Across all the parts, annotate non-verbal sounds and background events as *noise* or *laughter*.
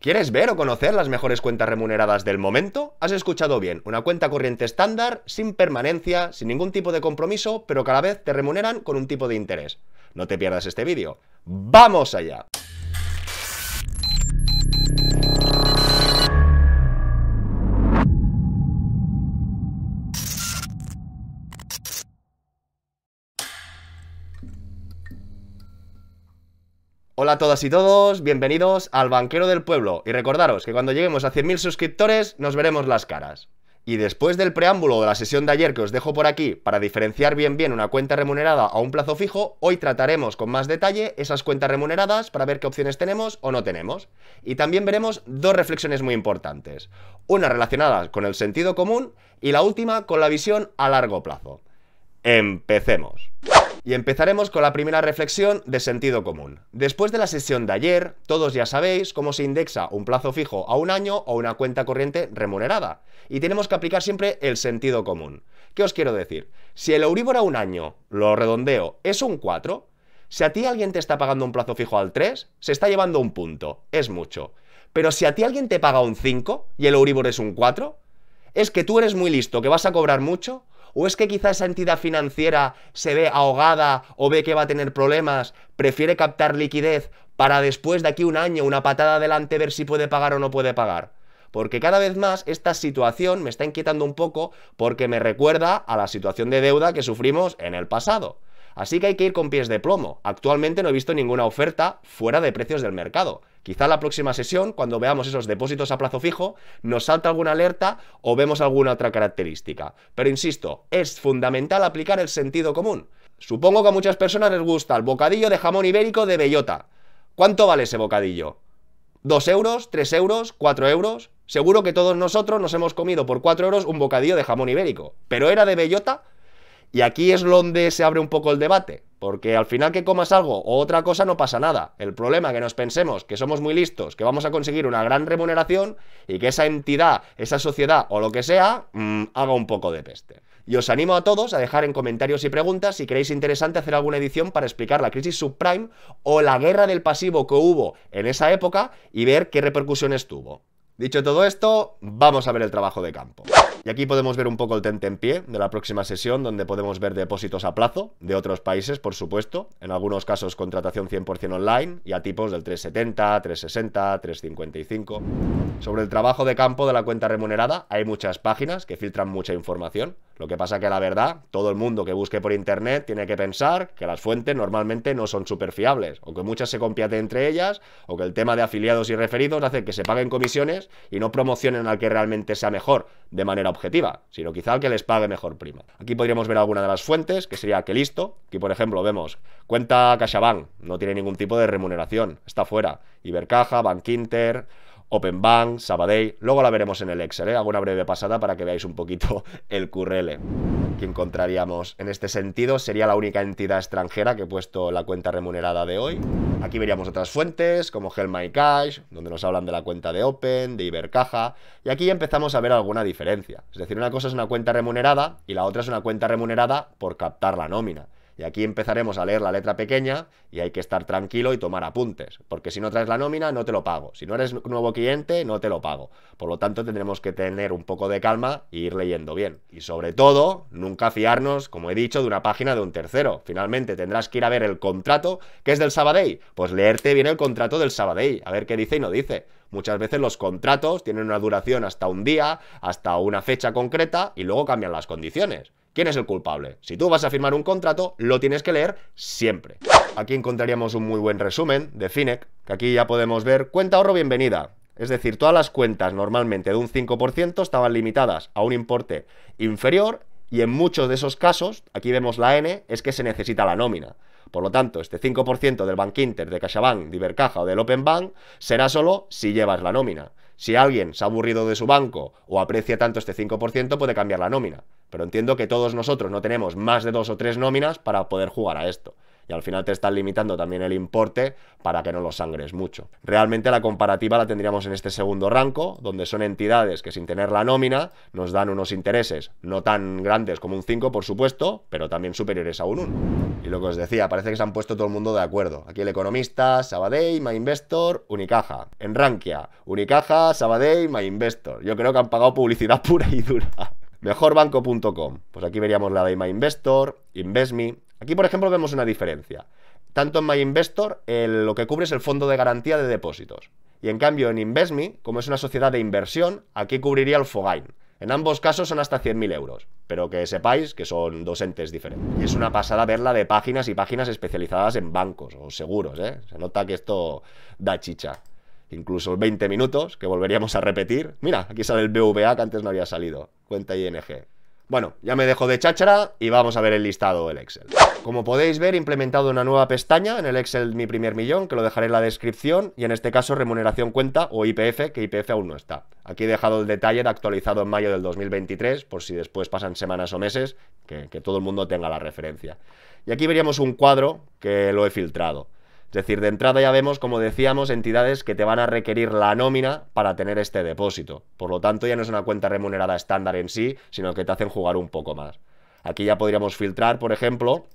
¿Quieres ver o conocer las mejores cuentas remuneradas del momento? Has escuchado bien, una cuenta corriente estándar, sin permanencia, sin ningún tipo de compromiso, pero cada vez te remuneran con un tipo de interés. No te pierdas este vídeo. ¡Vamos allá! Hola a todas y todos, bienvenidos al Banquero del Pueblo y recordaros que cuando lleguemos a 100.000 suscriptores nos veremos las caras. Y después del preámbulo de la sesión de ayer que os dejo por aquí para diferenciar bien bien una cuenta remunerada a un plazo fijo, hoy trataremos con más detalle esas cuentas remuneradas para ver qué opciones tenemos o no tenemos. Y también veremos dos reflexiones muy importantes, una relacionada con el sentido común y la última con la visión a largo plazo. Empecemos. Y empezaremos con la primera reflexión de sentido común. Después de la sesión de ayer, todos ya sabéis cómo se indexa un plazo fijo a un año o una cuenta corriente remunerada. Y tenemos que aplicar siempre el sentido común. ¿Qué os quiero decir? Si el Euribor a un año, lo redondeo, es un 4, si a ti alguien te está pagando un plazo fijo al 3, se está llevando un punto, es mucho. Pero si a ti alguien te paga un 5 y el Euribor es un 4, es que tú eres muy listo, que vas a cobrar mucho, ¿O es que quizá esa entidad financiera se ve ahogada o ve que va a tener problemas, prefiere captar liquidez para después de aquí un año, una patada adelante, ver si puede pagar o no puede pagar? porque cada vez más esta situación me está inquietando un poco porque me recuerda a la situación de deuda que sufrimos en el pasado. Así que hay que ir con pies de plomo. Actualmente no he visto ninguna oferta fuera de precios del mercado. Quizá la próxima sesión, cuando veamos esos depósitos a plazo fijo, nos salta alguna alerta o vemos alguna otra característica. Pero insisto, es fundamental aplicar el sentido común. Supongo que a muchas personas les gusta el bocadillo de jamón ibérico de bellota. ¿Cuánto vale ese bocadillo? Dos euros? tres euros? cuatro euros? Seguro que todos nosotros nos hemos comido por 4 euros un bocadillo de jamón ibérico. ¿Pero era de bellota? Y aquí es donde se abre un poco el debate, porque al final que comas algo o otra cosa no pasa nada. El problema que nos pensemos que somos muy listos, que vamos a conseguir una gran remuneración y que esa entidad, esa sociedad o lo que sea, mm, haga un poco de peste. Y os animo a todos a dejar en comentarios y preguntas si creéis interesante hacer alguna edición para explicar la crisis subprime o la guerra del pasivo que hubo en esa época y ver qué repercusiones tuvo. Dicho todo esto, vamos a ver el trabajo de campo. Y aquí podemos ver un poco el en pie de la próxima sesión, donde podemos ver depósitos a plazo de otros países, por supuesto. En algunos casos contratación 100% online y a tipos del 370, 360, 355. Sobre el trabajo de campo de la cuenta remunerada hay muchas páginas que filtran mucha información. Lo que pasa que la verdad, todo el mundo que busque por internet tiene que pensar que las fuentes normalmente no son súper fiables, o que muchas se compiaten entre ellas, o que el tema de afiliados y referidos hace que se paguen comisiones y no promocionen al que realmente sea mejor de manera objetiva, sino quizá al que les pague mejor prima. Aquí podríamos ver alguna de las fuentes, que sería que listo, aquí por ejemplo vemos cuenta CaixaBank, no tiene ningún tipo de remuneración, está fuera, Ibercaja, Inter... Open Bank, Sabadell. Luego la veremos en el Excel, ¿eh? hago una breve pasada para que veáis un poquito *laughs* el currele que encontraríamos. En este sentido, sería la única entidad extranjera que he puesto la cuenta remunerada de hoy. Aquí veríamos otras fuentes, como Hell donde nos hablan de la cuenta de Open, de Ibercaja, y aquí empezamos a ver alguna diferencia. Es decir, una cosa es una cuenta remunerada y la otra es una cuenta remunerada por captar la nómina. Y aquí empezaremos a leer la letra pequeña y hay que estar tranquilo y tomar apuntes, porque si no traes la nómina no te lo pago, si no eres nuevo cliente no te lo pago. Por lo tanto tendremos que tener un poco de calma e ir leyendo bien. Y sobre todo, nunca fiarnos, como he dicho, de una página de un tercero. Finalmente tendrás que ir a ver el contrato que es del Sabadell. Pues leerte bien el contrato del Sabadell, a ver qué dice y no dice. Muchas veces los contratos tienen una duración hasta un día, hasta una fecha concreta y luego cambian las condiciones. ¿Quién es el culpable? Si tú vas a firmar un contrato, lo tienes que leer siempre. Aquí encontraríamos un muy buen resumen de Finec, que aquí ya podemos ver cuenta ahorro bienvenida. Es decir, todas las cuentas normalmente de un 5% estaban limitadas a un importe inferior y en muchos de esos casos, aquí vemos la N, es que se necesita la nómina. Por lo tanto, este 5% del Bank Inter, de CaixaBank, de Ibercaja o del Open Bank será solo si llevas la nómina. Si alguien se ha aburrido de su banco o aprecia tanto este 5%, puede cambiar la nómina. Pero entiendo que todos nosotros no tenemos más de dos o tres nóminas para poder jugar a esto y al final te están limitando también el importe para que no lo sangres mucho. Realmente la comparativa la tendríamos en este segundo rango, donde son entidades que sin tener la nómina nos dan unos intereses no tan grandes como un 5, por supuesto, pero también superiores a un 1. Y lo que os decía, parece que se han puesto todo el mundo de acuerdo. Aquí el economista, Sabadell, MyInvestor, Unicaja. En Rankia, Unicaja, Sabadell, MyInvestor. Yo creo que han pagado publicidad *laughs* pura y dura. Mejorbanco.com. Pues aquí veríamos la de MyInvestor, InvestMe, Aquí, por ejemplo, vemos una diferencia. Tanto en MyInvestor el, lo que cubre es el fondo de garantía de depósitos. Y en cambio en InvestMe, como es una sociedad de inversión, aquí cubriría el Fogain. En ambos casos son hasta 100.000 euros, pero que sepáis que son dos entes diferentes. Y es una pasada verla de páginas y páginas especializadas en bancos o seguros, ¿eh? Se nota que esto da chicha. Incluso 20 minutos, que volveríamos a repetir. Mira, aquí sale el BVA que antes no había salido. Cuenta ING. Bueno, ya me dejo de cháchara y vamos a ver el listado del Excel. Como podéis ver, he implementado una nueva pestaña en el Excel Mi Primer Millón, que lo dejaré en la descripción, y en este caso remuneración cuenta o IPF, que IPF aún no está. Aquí he dejado el detalle actualizado en mayo del 2023, por si después pasan semanas o meses, que, que todo el mundo tenga la referencia. Y aquí veríamos un cuadro que lo he filtrado. Es decir, de entrada ya vemos, como decíamos, entidades que te van a requerir la nómina para tener este depósito. Por lo tanto, ya no es una cuenta remunerada estándar en sí, sino que te hacen jugar un poco más. Aquí ya podríamos filtrar, por ejemplo,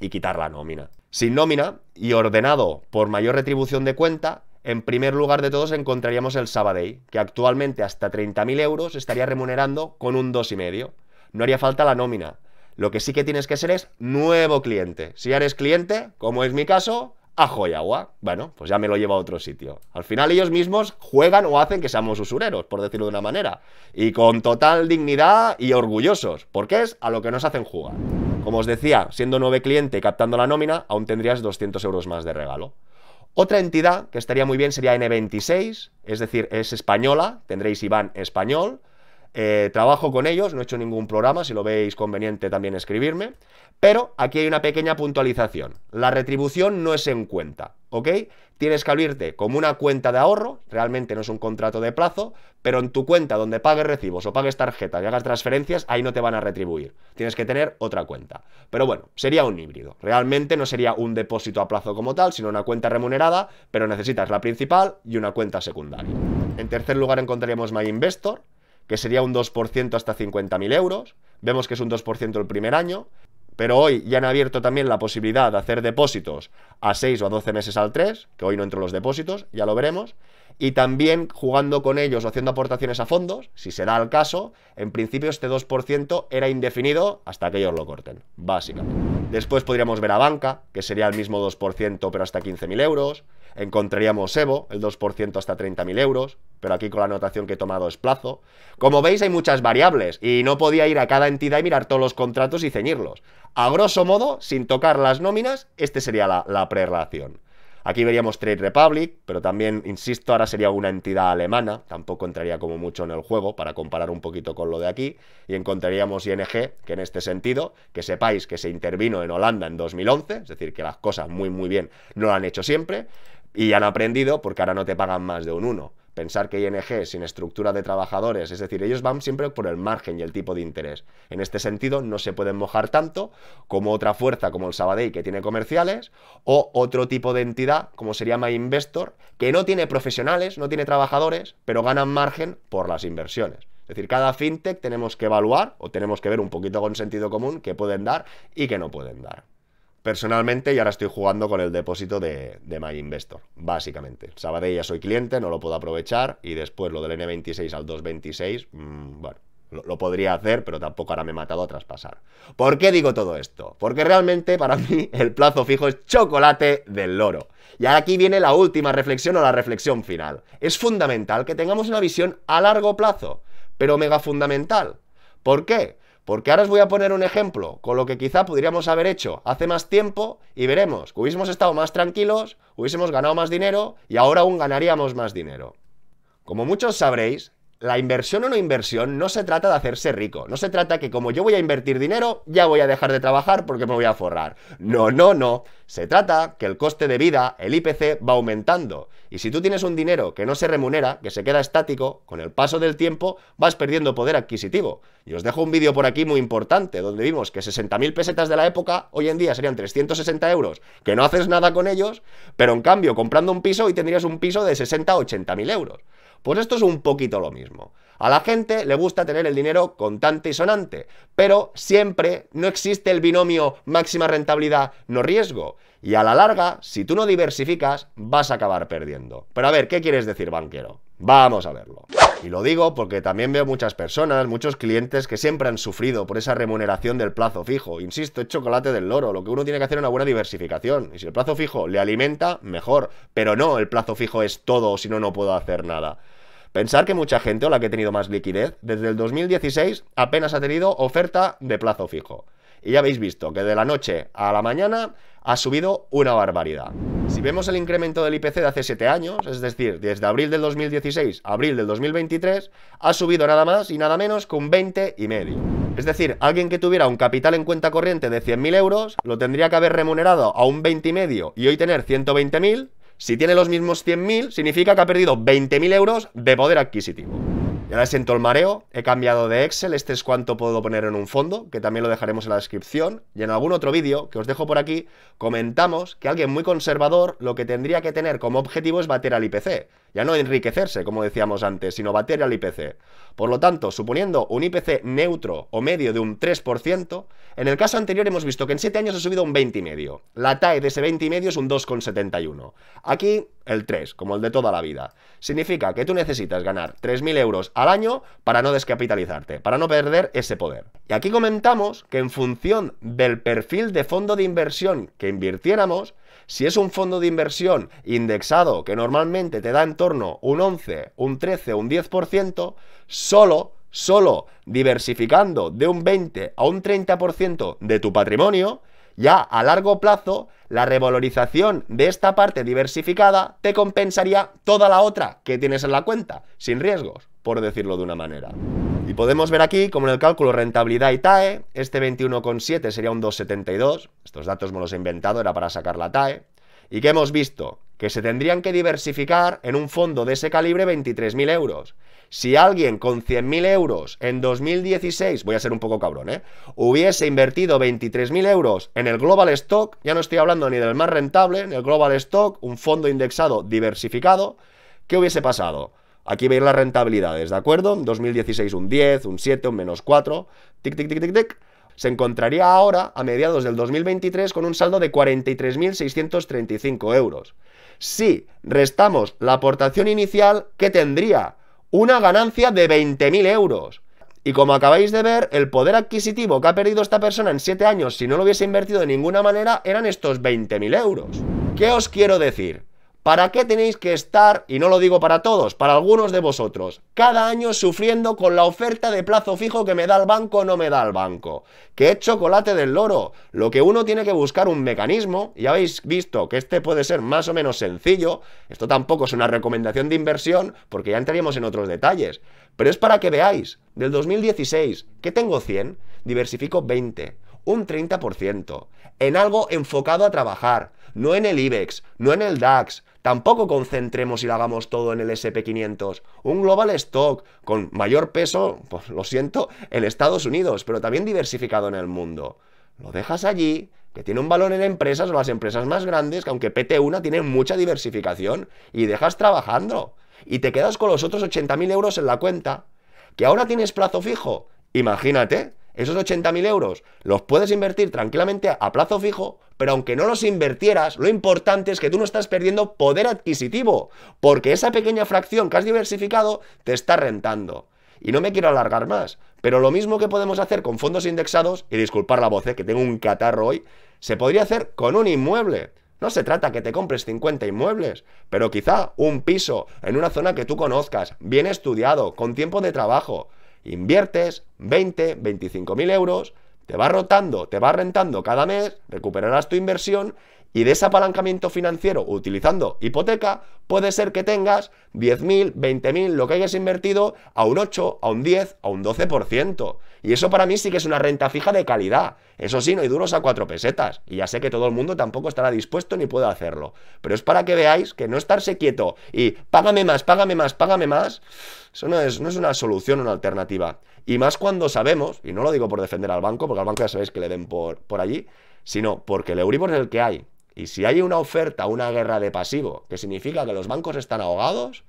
y quitar la nómina. Sin nómina y ordenado por mayor retribución de cuenta, en primer lugar de todos encontraríamos el Sabadell, que actualmente hasta 30.000 euros estaría remunerando con un 2,5. No haría falta la nómina. Lo que sí que tienes que ser es nuevo cliente. Si eres cliente, como es mi caso, ajo y Bueno, pues ya me lo llevo a otro sitio. Al final ellos mismos juegan o hacen que seamos usureros, por decirlo de una manera. Y con total dignidad y orgullosos, porque es a lo que nos hacen jugar. Como os decía, siendo nueve cliente y captando la nómina, aún tendrías 200 euros más de regalo. Otra entidad que estaría muy bien sería N26, es decir, es española, tendréis Iván español, eh, trabajo con ellos, no he hecho ningún programa, si lo veis conveniente también escribirme. Pero aquí hay una pequeña puntualización. La retribución no es en cuenta, ¿ok? Tienes que abrirte como una cuenta de ahorro, realmente no es un contrato de plazo, pero en tu cuenta donde pagues recibos o pagues tarjetas y hagas transferencias, ahí no te van a retribuir. Tienes que tener otra cuenta. Pero bueno, sería un híbrido. Realmente no sería un depósito a plazo como tal, sino una cuenta remunerada, pero necesitas la principal y una cuenta secundaria. En tercer lugar encontraríamos My Investor, que sería un 2% hasta 50.000 euros. Vemos que es un 2% el primer año, pero hoy ya han abierto también la posibilidad de hacer depósitos a 6 o a 12 meses al 3, que hoy no entro los depósitos, ya lo veremos. Y también jugando con ellos o haciendo aportaciones a fondos, si se da el caso, en principio este 2% era indefinido hasta que ellos lo corten, básicamente. Después podríamos ver a Banca, que sería el mismo 2%, pero hasta 15.000 euros. Encontraríamos Evo, el 2% hasta 30.000 euros, pero aquí con la anotación que he tomado es plazo. Como veis, hay muchas variables y no podía ir a cada entidad y mirar todos los contratos y ceñirlos. A grosso modo, sin tocar las nóminas, este sería la, la prerelación. Aquí veríamos Trade Republic, pero también, insisto, ahora sería una entidad alemana, tampoco entraría como mucho en el juego para comparar un poquito con lo de aquí, y encontraríamos ING, que en este sentido, que sepáis que se intervino en Holanda en 2011, es decir, que las cosas muy muy bien no lo han hecho siempre, y han aprendido porque ahora no te pagan más de un 1. Pensar que ING sin estructura de trabajadores, es decir, ellos van siempre por el margen y el tipo de interés. En este sentido, no se pueden mojar tanto como otra fuerza como el Sabadell que tiene comerciales o otro tipo de entidad como sería llama Investor que no tiene profesionales, no tiene trabajadores, pero ganan margen por las inversiones. Es decir, cada fintech tenemos que evaluar o tenemos que ver un poquito con sentido común qué pueden dar y qué no pueden dar personalmente y ahora estoy jugando con el depósito de, de My Investor, básicamente. Sabadell ya soy cliente, no lo puedo aprovechar y después lo del N26 al 226, mm, bueno, lo, podría hacer, pero tampoco ahora me he matado a traspasar. ¿Por qué digo todo esto? Porque realmente para mí *laughs* el plazo fijo es chocolate del loro. Y aquí viene la última reflexión o la reflexión final. Es fundamental que tengamos una visión a largo plazo, pero mega fundamental. ¿Por qué? Porque ahora os voy a poner un ejemplo con lo que quizá podríamos haber hecho hace más tiempo y veremos que hubiésemos estado más tranquilos, hubiésemos ganado más dinero y ahora aún ganaríamos más dinero. Como muchos sabréis, la inversión o no inversión no se trata de hacerse rico, no se trata que como yo voy a invertir dinero, ya voy a dejar de trabajar porque me voy a forrar. No, no, no. Se trata que el coste de vida, el IPC, va aumentando. Y si tú tienes un dinero que no se remunera, que se queda estático, con el paso del tiempo vas perdiendo poder adquisitivo. Y os dejo un vídeo por aquí muy importante, donde vimos que 60.000 pesetas de la época hoy en día serían 360 euros, que no haces nada con ellos, pero en cambio comprando un piso hoy tendrías un piso de 60 a 80.000 euros. Pues esto es un poquito lo mismo. A la gente le gusta tener el dinero contante y sonante, pero siempre no existe el binomio máxima rentabilidad, no riesgo. Y a la larga, si tú no diversificas, vas a acabar perdiendo. Pero a ver, ¿qué quieres decir, banquero? Vamos a verlo. Y lo digo porque también veo muchas personas, muchos clientes que siempre han sufrido por esa remuneración del plazo fijo. Insisto, es chocolate del loro. Lo que uno tiene que hacer es una buena diversificación. Y si el plazo fijo le alimenta, mejor. Pero no, el plazo fijo es todo, si no, no puedo hacer nada. Pensar que mucha gente o la que ha tenido más liquidez, desde el 2016 apenas ha tenido oferta de plazo fijo y ya habéis visto que de la noche a la mañana ha subido una barbaridad. Si vemos el incremento del IPC de hace 7 años, es decir, desde abril del 2016 a abril del 2023, ha subido nada más y nada menos que un 20 y medio. Es decir, alguien que tuviera un capital en cuenta corriente de 100.000 euros, lo tendría que haber remunerado a un 20 y medio y hoy tener 120.000, si tiene los mismos 100.000, significa que ha perdido 20.000 euros de poder adquisitivo. Y ahora siento el mareo, he cambiado de Excel, este es cuánto puedo poner en un fondo, que también lo dejaremos en la descripción. Y en algún otro vídeo que os dejo por aquí, comentamos que alguien muy conservador lo que tendría que tener como objetivo es bater al IPC. Ya no enriquecerse, como decíamos antes, sino bater al IPC. Por lo tanto, suponiendo un IPC neutro o medio de un 3%, en el caso anterior hemos visto que en 7 años ha subido un medio La TAE de ese medio es un 2,71. Aquí el 3, como el de toda la vida. Significa que tú necesitas ganar 3.000 euros al año para no descapitalizarte, para no perder ese poder. Y aquí comentamos que en función del perfil de fondo de inversión que invirtiéramos, si es un fondo de inversión indexado que normalmente te da en torno un 11, un 13, un 10%, solo, solo diversificando de un 20 a un 30% de tu patrimonio, ya a largo plazo, la revalorización de esta parte diversificada te compensaría toda la otra que tienes en la cuenta, sin riesgos por decirlo de una manera. Y podemos ver aquí como en el cálculo rentabilidad y TAE, este 21,7 sería un 2,72, estos datos me los he inventado, era para sacar la TAE, y que hemos visto que se tendrían que diversificar en un fondo de ese calibre 23.000 euros. Si alguien con 100.000 euros en 2016, voy a ser un poco cabrón, ¿eh? hubiese invertido 23.000 euros en el Global Stock, ya no estoy hablando ni del más rentable, en el Global Stock, un fondo indexado diversificado, ¿qué hubiese pasado? Aquí veis las rentabilidades, ¿de acuerdo? 2016 un 10, un 7, un menos 4, tic, tic, tic, tic, tic. Se encontraría ahora, a mediados del 2023, con un saldo de 43.635 euros. Si restamos la aportación inicial, ¿qué tendría? Una ganancia de 20.000 euros. Y como acabáis de ver, el poder adquisitivo que ha perdido esta persona en 7 años si no lo hubiese invertido de ninguna manera eran estos 20.000 euros. ¿Qué os quiero decir? ¿Para qué tenéis que estar, y no lo digo para todos, para algunos de vosotros, cada año sufriendo con la oferta de plazo fijo que me da el banco o no me da el banco? ¿Qué chocolate del loro. Lo que uno tiene que buscar un mecanismo, y habéis visto que este puede ser más o menos sencillo, esto tampoco es una recomendación de inversión, porque ya entraríamos en otros detalles, pero es para que veáis, del 2016, que tengo 100, diversifico 20, un 30%, en algo enfocado a trabajar no en el IBEX, no en el DAX. Tampoco concentremos y lo hagamos todo en el SP500. Un global stock con mayor peso, pues lo siento, en Estados Unidos, pero también diversificado en el mundo. Lo dejas allí, que tiene un valor en empresas o las empresas más grandes, que aunque PT una, tiene mucha diversificación, y dejas trabajando. Y te quedas con los otros 80.000 euros en la cuenta, que ahora tienes plazo fijo. Imagínate, esos 80.000 euros los puedes invertir tranquilamente a plazo fijo pero aunque no los invertieras, lo importante es que tú no estás perdiendo poder adquisitivo, porque esa pequeña fracción que has diversificado te está rentando. Y no me quiero alargar más, pero lo mismo que podemos hacer con fondos indexados, y disculpar la voz, eh, que tengo un catarro hoy, se podría hacer con un inmueble. No se trata que te compres 50 inmuebles, pero quizá un piso en una zona que tú conozcas, bien estudiado, con tiempo de trabajo. Inviertes 20, 25 mil euros, te va rotando, te va rentando cada mes, recuperarás tu inversión y de ese apalancamiento financiero utilizando hipoteca, puede ser que tengas 10.000, 20.000, lo que hayas invertido, a un 8, a un 10, a un 12%. Y eso para mí sí que es una renta fija de calidad. Eso sí, no hay duros a cuatro pesetas. Y ya sé que todo el mundo tampoco estará dispuesto ni puede hacerlo. Pero es para que veáis que no estarse quieto y págame más, págame más, págame más, eso no es, no es una solución, una alternativa. Y más cuando sabemos, y no lo digo por defender al banco, porque al banco ya sabéis que le den por, por allí, sino porque el Euribor es el que hay. Y si hay una oferta, una guerra de pasivo, que significa que los bancos están ahogados,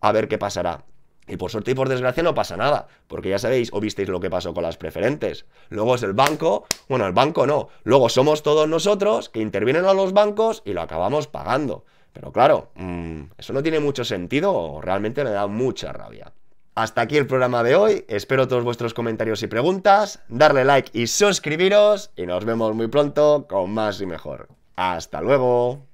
a ver qué pasará. Y por suerte y por desgracia no pasa nada, porque ya sabéis o visteis lo que pasó con las preferentes. Luego es el banco, bueno, el banco no, luego somos todos nosotros que intervienen a los bancos y lo acabamos pagando. Pero claro, mm, eso no tiene mucho sentido o realmente me da mucha rabia. Hasta aquí el programa de hoy, espero todos vuestros comentarios y preguntas, darle like y suscribiros y nos vemos muy pronto con más y mejor. Hasta luego.